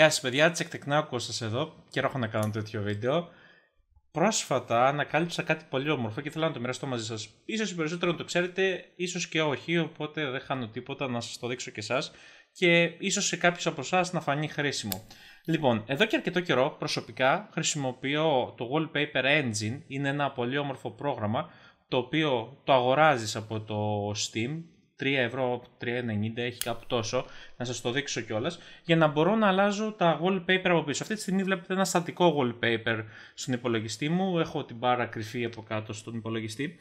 Γεια σας, παιδιά, της εκτεκνάω εδώ, καιρό έχω να κάνω τέτοιο βίντεο. Πρόσφατα ανακάλυψα κάτι πολύ όμορφο και ήθελα να το μοιραστώ μαζί σας. Σω οι περισσότεροι να το ξέρετε, ίσως και όχι, οπότε δεν χάνω τίποτα να σας το δείξω και εσάς. και ίσως σε κάποιους από εσάς να φανεί χρήσιμο. Λοιπόν, εδώ και αρκετό καιρό προσωπικά χρησιμοποιώ το Wallpaper Engine, είναι ένα πολύ όμορφο πρόγραμμα το οποίο το αγοράζεις από το Steam 3 ευρώ, 3,90 έχει κάπου τόσο, να σας το δείξω κιόλας, για να μπορώ να αλλάζω τα wallpaper από πίσω. Αυτή τη στιγμή βλέπετε ένα στατικό wallpaper στον υπολογιστή μου, έχω την μπάρα κρυφή από κάτω στον υπολογιστή.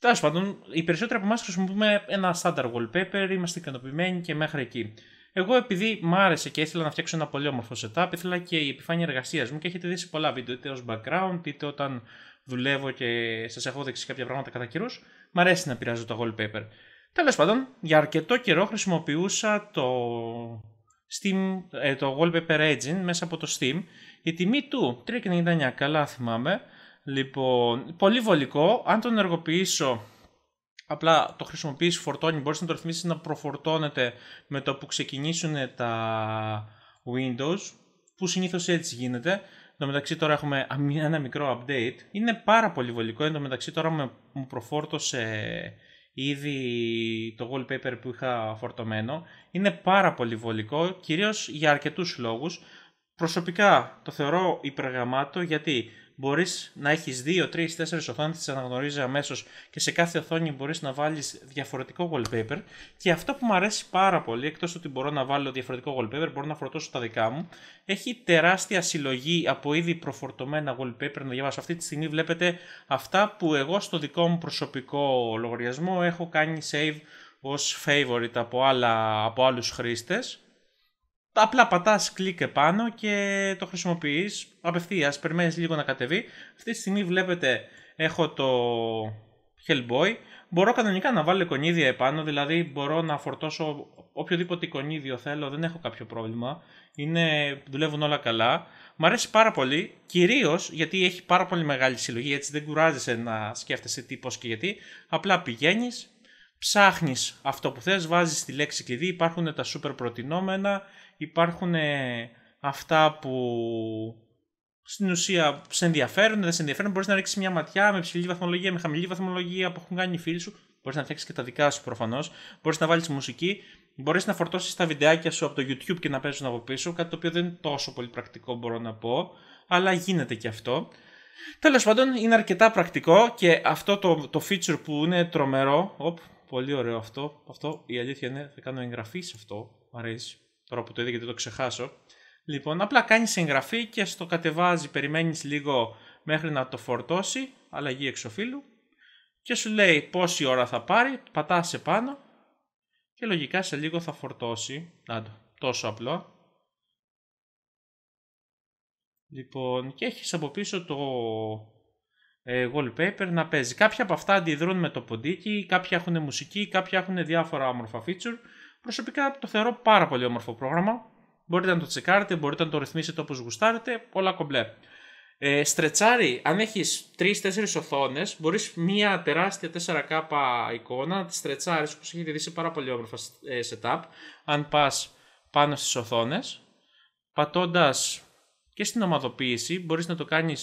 Τέλος πάντων, οι περισσότεροι από εμάς χρησιμοποιούμε ένα standard wallpaper, είμαστε ικανοποιημένοι και μέχρι εκεί. Εγώ επειδή μ' άρεσε και ήθελα να φτιάξω ένα πολύ όμορφο setup, ήθελα και η επιφάνεια εργασίας μου και έχετε δει σε πολλά βίντεο, είτε ως background, είτε όταν δουλεύω και σας έχω δείξει κάποια πράγματα κατά καιρούς. Μ' αρέσει να πειράζω το wallpaper. Τέλος πάντων, για αρκετό καιρό χρησιμοποιούσα το, Steam, ε, το Wallpaper Engine μέσα από το Steam. Η τιμή του 3,99, καλά θυμάμαι. Λοιπόν, πολύ βολικό. Αν τον ενεργοποιήσω, απλά το χρησιμοποιήσει φορτώνει, μπορείς να το ρυθμίσεις να προφορτώνεται με το που ξεκινήσουν τα Windows, που συνήθως έτσι γίνεται. Εν τω μεταξύ τώρα έχουμε ένα μικρό update. Είναι πάρα πολύ βολικό. Εν τω μεταξύ τώρα μου προφόρτωσε ήδη το wallpaper που είχα φορτωμένο. Είναι πάρα πολύ βολικό, κυρίως για αρκετούς λόγους. Προσωπικά το θεωρώ υπεργαμάτο γιατί μπορείς να έχεις 2, 3, 4 οθόνες, τις αναγνωρίζει αμέσως και σε κάθε οθόνη μπορείς να βάλεις διαφορετικό wallpaper. Και αυτό που μου αρέσει πάρα πολύ, εκτός ότι μπορώ να βάλω διαφορετικό wallpaper, μπορώ να φορτώσω τα δικά μου, έχει τεράστια συλλογή από ήδη προφορτωμένα wallpaper να διαβάσω. Αυτή τη στιγμή βλέπετε αυτά που εγώ στο δικό μου προσωπικό λογαριασμό έχω κάνει save ως favorite από, άλλα, από άλλους χρήστες Απλά πατάς κλικ επάνω και το χρησιμοποιείς απευθείας. Περιμένεις λίγο να κατεβεί. Αυτή τη στιγμή βλέπετε έχω το Hellboy. Μπορώ κανονικά να βάλω εικονίδια επάνω, δηλαδή μπορώ να φορτώσω οποιοδήποτε εικονίδιο θέλω, δεν έχω κάποιο πρόβλημα. Είναι, δουλεύουν όλα καλά. Μ' αρέσει πάρα πολύ, κυρίως γιατί έχει πάρα πολύ μεγάλη συλλογή, έτσι δεν κουράζεσαι να σκέφτεσαι τι πώς και γιατί. Απλά πηγαίνεις, ψάχνεις αυτό που θες, βάζεις τη λέξη κλειδί, υπάρχουν τα super προτινόμενα υπάρχουν ε, αυτά που στην ουσία σε ενδιαφέρουν, δεν σε ενδιαφέρουν. Μπορείς να ρίξεις μια ματιά με ψηλή βαθμολογία, με χαμηλή βαθμολογία που έχουν κάνει οι φίλοι σου. Μπορείς να φτιάξεις και τα δικά σου προφανώς. Μπορείς να βάλεις μουσική. Μπορείς να φορτώσεις τα βιντεάκια σου από το YouTube και να παίζουν από πίσω. Κάτι το οποίο δεν είναι τόσο πολύ πρακτικό, μπορώ να πω. Αλλά γίνεται και αυτό. Τέλος πάντων, είναι αρκετά πρακτικό και αυτό το, το feature που είναι τρομερό. Οπ, πολύ ωραίο αυτό. Αυτό η αλήθεια είναι θα κάνω εγγραφή σε αυτό. Μ' αρέσει τώρα που το είδα γιατί το ξεχάσω. Λοιπόν, απλά κάνει εγγραφή και στο κατεβάζει, περιμένεις λίγο μέχρι να το φορτώσει, αλλαγή εξοφίλου και σου λέει πόση ώρα θα πάρει, πατάς επάνω και λογικά σε λίγο θα φορτώσει. Να το, τόσο απλό. Λοιπόν, και έχεις από πίσω το ε, wallpaper να παίζει. Κάποια από αυτά αντιδρούν με το ποντίκι, κάποια έχουν μουσική, κάποια έχουν διάφορα όμορφα feature Προσωπικά το θεωρώ πάρα πολύ όμορφο πρόγραμμα. Μπορείτε να το τσεκάρετε, μπορείτε να το ρυθμίσετε όπως γουστάρετε, όλα κομπλέ. Ε, στρετσάρι, αν έχεις 3-4 οθόνες, μπορείς μία τεράστια 4K εικόνα να τη στρετσάρεις όπως έχετε δει σε πάρα πολύ όμορφα ε, setup. Αν πας πάνω στις οθόνες, πατώντας και στην ομαδοποίηση, μπορείς να το κάνεις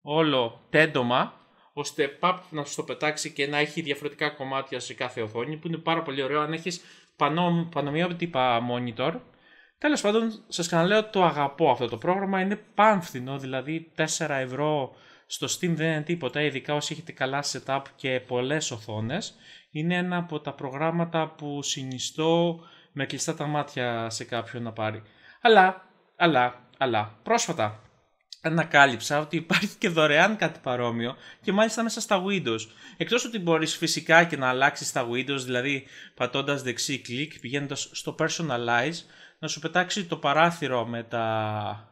όλο τέντομα ώστε να σου το πετάξει και να έχει διαφορετικά κομμάτια σε κάθε οθόνη που είναι πάρα πολύ ωραίο αν έχεις πανό, πανομοιότυπα monitor. Τέλος πάντων, σας ξαναλέω, το αγαπώ αυτό το πρόγραμμα. Είναι πανθυνό, δηλαδή 4 ευρώ στο Steam δεν είναι τίποτα, ειδικά όσοι έχετε καλά setup και πολλές οθόνες. Είναι ένα από τα προγράμματα που συνιστώ με κλειστά τα μάτια σε κάποιον να πάρει. Αλλά, αλλά, αλλά, πρόσφατα ανακάλυψα ότι υπάρχει και δωρεάν κάτι παρόμοιο και μάλιστα μέσα στα Windows. Εκτός ότι μπορείς φυσικά και να αλλάξεις τα Windows, δηλαδή πατώντας δεξί κλικ, πηγαίνοντας στο Personalize, να σου πετάξει το παράθυρο με τα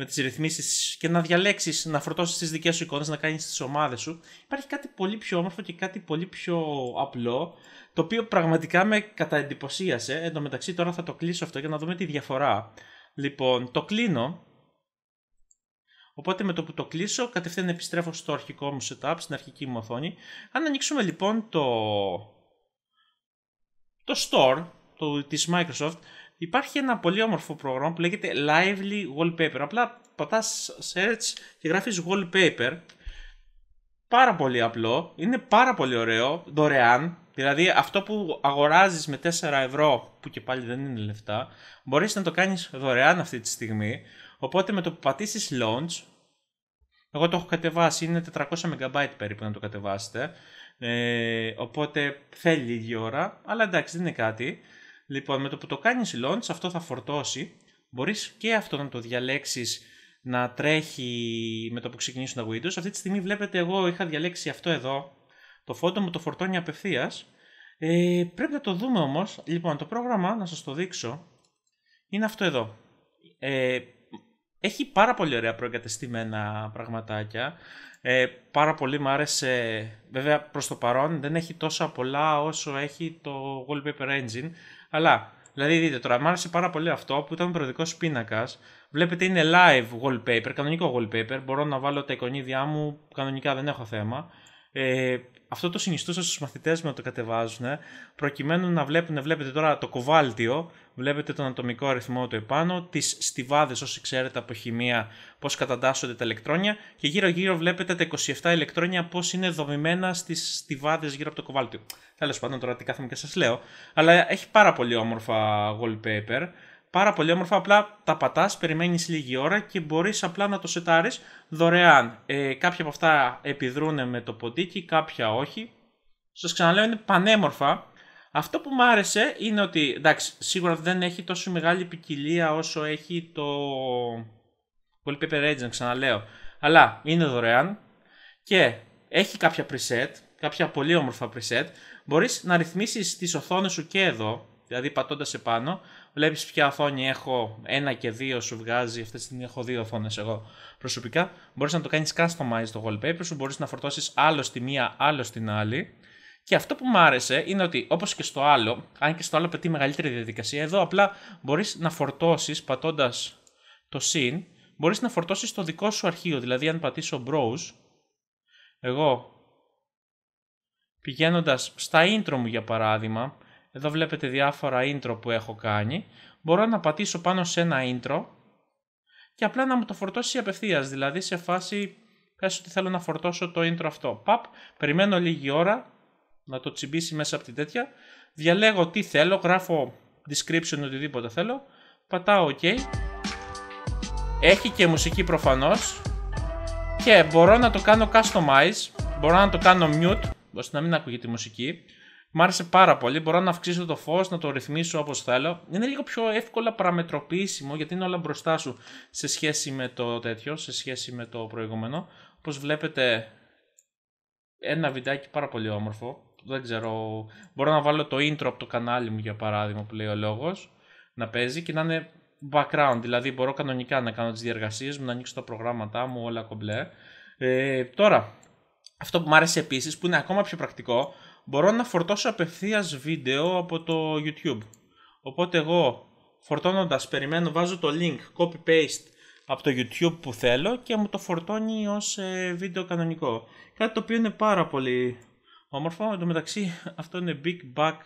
με τις ρυθμίσεις και να διαλέξεις, να φορτώσεις τις δικές σου εικόνες, να κάνεις τις ομάδες σου. Υπάρχει κάτι πολύ πιο όμορφο και κάτι πολύ πιο απλό, το οποίο πραγματικά με καταεντυπωσίασε. Εν τω μεταξύ τώρα θα το κλείσω αυτό για να δούμε τη διαφορά. Λοιπόν, το κλείνω Οπότε με το που το κλείσω, κατευθείαν επιστρέφω στο αρχικό μου setup, στην αρχική μου οθόνη. Αν ανοίξουμε λοιπόν το, το store το, της Microsoft, υπάρχει ένα πολύ όμορφο πρόγραμμα που λέγεται Lively Wallpaper. Απλά πατάς search και γράφεις wallpaper. Πάρα πολύ απλό, είναι πάρα πολύ ωραίο, δωρεάν. Δηλαδή αυτό που αγοράζεις με 4 ευρώ, που και πάλι δεν είναι λεφτά, μπορείς να το κάνεις δωρεάν αυτή τη στιγμή. Οπότε με το που πατήσεις launch, εγώ το έχω κατεβάσει, είναι 400 MB περίπου να το κατεβάσετε. Ε, οπότε θέλει λίγη ώρα, αλλά εντάξει δεν είναι κάτι. Λοιπόν, με το που το κάνεις launch, αυτό θα φορτώσει. Μπορείς και αυτό να το διαλέξεις να τρέχει με το που ξεκινήσουν τα Windows. Αυτή τη στιγμή βλέπετε εγώ είχα διαλέξει αυτό εδώ. Το φόντο μου το φορτώνει απευθείας. Ε, πρέπει να το δούμε όμως. Λοιπόν, το πρόγραμμα, να σας το δείξω, είναι αυτό εδώ. Ε, έχει πάρα πολύ ωραία προεγκατεστημένα πραγματάκια. Ε, πάρα πολύ μου άρεσε, βέβαια προς το παρόν δεν έχει τόσο πολλά όσο έχει το Wallpaper Engine, αλλά δηλαδή δείτε τώρα, μου άρεσε πάρα πολύ αυτό που ήταν ο προοδικός πίνακας, βλέπετε είναι live wallpaper, κανονικό wallpaper, μπορώ να βάλω τα εικονίδια μου, κανονικά δεν έχω θέμα. Ε, αυτό το συνιστούσα στους μαθητές μου να το κατεβάζουν, προκειμένου να βλέπουν, βλέπετε τώρα το κοβάλτιο, Βλέπετε τον ατομικό αριθμό του επάνω, τις στιβάδες όσοι ξέρετε από χημεία πώς κατατάσσονται τα ηλεκτρόνια και γύρω γύρω βλέπετε τα 27 ηλεκτρόνια πώς είναι δομημένα στις στιβάδες γύρω από το κοβάλτιο. Τέλος πάντων τώρα τι κάθομαι και σας λέω, αλλά έχει πάρα πολύ όμορφα wallpaper. Πάρα πολύ όμορφα, απλά τα πατάς, περιμένεις λίγη ώρα και μπορείς απλά να το σετάρεις δωρεάν. Ε, κάποια από αυτά επιδρούν με το ποντίκι, κάποια όχι. Σας ξαναλέω είναι πανέμορφα, αυτό που μου άρεσε είναι ότι, εντάξει, σίγουρα δεν έχει τόσο μεγάλη ποικιλία όσο έχει το Πολύ Paper Agent, ξαναλέω. Αλλά είναι δωρεάν και έχει κάποια preset, κάποια πολύ όμορφα preset. Μπορείς να ρυθμίσεις τις οθόνες σου και εδώ, δηλαδή πατώντας επάνω. Βλέπεις ποια οθόνη έχω, ένα και δύο σου βγάζει, αυτή τη στιγμή έχω δύο οθόνες εγώ προσωπικά. Μπορείς να το κάνεις customize το wallpaper σου, μπορείς να φορτώσεις άλλο στη μία, άλλο στην άλλη. Και αυτό που μου άρεσε είναι ότι όπως και στο άλλο, αν και στο άλλο πετύχει μεγαλύτερη διαδικασία, εδώ απλά μπορείς να φορτώσεις πατώντας το συν, μπορείς να φορτώσεις το δικό σου αρχείο. Δηλαδή, αν πατήσω browse, εγώ πηγαίνοντας στα intro μου για παράδειγμα, εδώ βλέπετε διάφορα intro που έχω κάνει, μπορώ να πατήσω πάνω σε ένα intro και απλά να μου το φορτώσει απευθείας, δηλαδή σε φάση πες ότι θέλω να φορτώσω το intro αυτό. Παπ, περιμένω λίγη ώρα, να το τσιμπήσει μέσα από την τέτοια. Διαλέγω τι θέλω, γράφω description οτιδήποτε θέλω, πατάω OK. Έχει και μουσική προφανώς και μπορώ να το κάνω customize, μπορώ να το κάνω mute ώστε να μην ακούγεται η μουσική. Μ' άρεσε πάρα πολύ. Μπορώ να αυξήσω το φως, να το ρυθμίσω όπως θέλω. Είναι λίγο πιο εύκολα παραμετροποιήσιμο γιατί είναι όλα μπροστά σου σε σχέση με το τέτοιο, σε σχέση με το προηγούμενο. Όπως βλέπετε, ένα βιντεάκι πάρα πολύ όμορφο δεν ξέρω, μπορώ να βάλω το intro από το κανάλι μου για παράδειγμα που λέει ο λόγος, να παίζει και να είναι background, δηλαδή μπορώ κανονικά να κάνω τις διεργασίες μου, να ανοίξω τα προγράμματά μου, όλα κομπλέ. Ε, τώρα, αυτό που μου άρεσε επίσης, που είναι ακόμα πιο πρακτικό, μπορώ να φορτώσω απευθείας βίντεο από το YouTube. Οπότε εγώ φορτώνοντας, περιμένω, βάζω το link, copy-paste από το YouTube που θέλω και μου το φορτώνει ως ε, βίντεο κανονικό. Κάτι το οποίο είναι πάρα πολύ Όμορφο. Εν μεταξύ, αυτό είναι Big bug.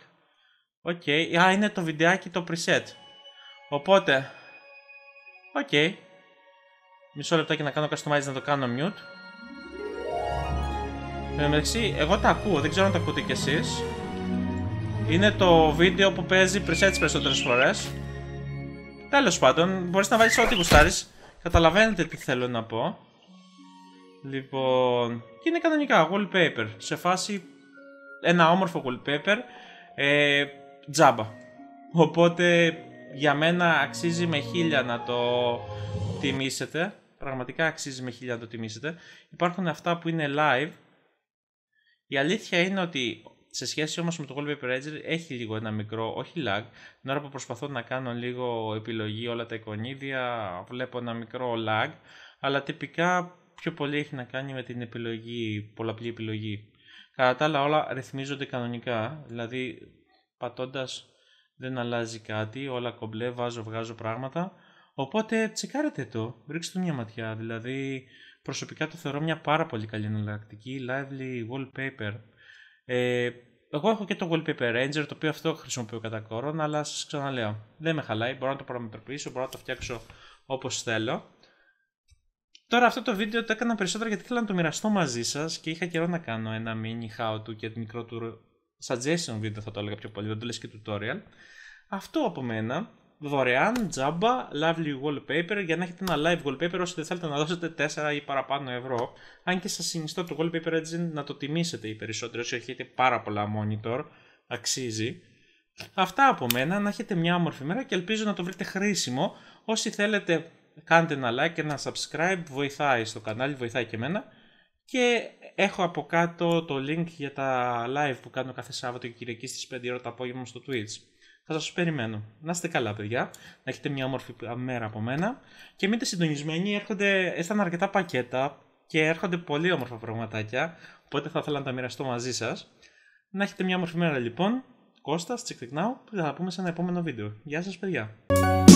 Οκ. Okay. Α, είναι το βιντεάκι το preset. Οπότε. Οκ. Okay. Μισό και να κάνω customize να το κάνω mute. Εν μεταξύ, εγώ τα ακούω. Δεν ξέρω αν τα ακούτε κι εσείς. Είναι το βίντεο που παίζει presets περισσότερε περισσότερες φορές. Τέλος πάντων, μπορείς να βάλεις ό,τι γουστάρεις. Καταλαβαίνετε τι θέλω να πω. Λοιπόν, και είναι κανονικά wallpaper σε φάση ένα όμορφο wallpaper ε, τζάμπα. Οπότε για μένα αξίζει με χίλια να το τιμήσετε. Πραγματικά αξίζει με χίλια να το τιμήσετε. Υπάρχουν αυτά που είναι live. Η αλήθεια είναι ότι σε σχέση όμως με το Wallpaper Edger έχει λίγο ένα μικρό, όχι lag. Την ώρα που προσπαθώ να κάνω λίγο επιλογή όλα τα εικονίδια βλέπω ένα μικρό lag. Αλλά τυπικά πιο πολύ έχει να κάνει με την επιλογή, πολλαπλή επιλογή Κατά τα άλλα όλα ρυθμίζονται κανονικά, δηλαδή πατώντας δεν αλλάζει κάτι, όλα κομπλέ, βάζω, βγάζω πράγματα. Οπότε τσεκάρετε το, ρίξτε μια ματιά. Δηλαδή προσωπικά το θεωρώ μια πάρα πολύ καλή εναλλακτική, lively wallpaper. Ε, εγώ έχω και το wallpaper ranger, το οποίο αυτό χρησιμοποιώ κατά κόρον, αλλά σας ξαναλέω, δεν με χαλάει, μπορώ να το παραμετροποιήσω, μπορώ να το φτιάξω όπως θέλω. Τώρα αυτό το βίντεο το έκανα περισσότερο γιατί ήθελα να το μοιραστώ μαζί σας και είχα καιρό να κάνω ένα mini how to και μικρό του suggestion βίντεο θα το έλεγα πιο πολύ, δεν το λες και tutorial. Αυτό από μένα, δωρεάν, τζάμπα, lovely wallpaper για να έχετε ένα live wallpaper όσοι δεν θέλετε να δώσετε 4 ή παραπάνω ευρώ. Αν και σας συνιστώ το wallpaper έτσι να το τιμήσετε οι περισσότεροι όσοι έχετε πάρα πολλά monitor, αξίζει. Αυτά από μένα, να έχετε μια όμορφη μέρα και ελπίζω να το βρείτε χρήσιμο. Όσοι θέλετε κάντε ένα like ένα subscribe, βοηθάει στο κανάλι, βοηθάει και εμένα. Και έχω από κάτω το link για τα live που κάνω κάθε Σάββατο και Κυριακή στις 5 ώρα το απόγευμα στο Twitch. Θα σας περιμένω. Να είστε καλά παιδιά, να έχετε μια όμορφη μέρα από μένα και μείνετε συντονισμένοι, έρχονται, αρκετά πακέτα και έρχονται πολύ όμορφα πραγματάκια, οπότε θα ήθελα να τα μοιραστώ μαζί σας. Να έχετε μια όμορφη μέρα λοιπόν. Κώστας, τσικ now, θα τα πούμε σε ένα επόμενο βίντεο. Γεια σας παιδιά!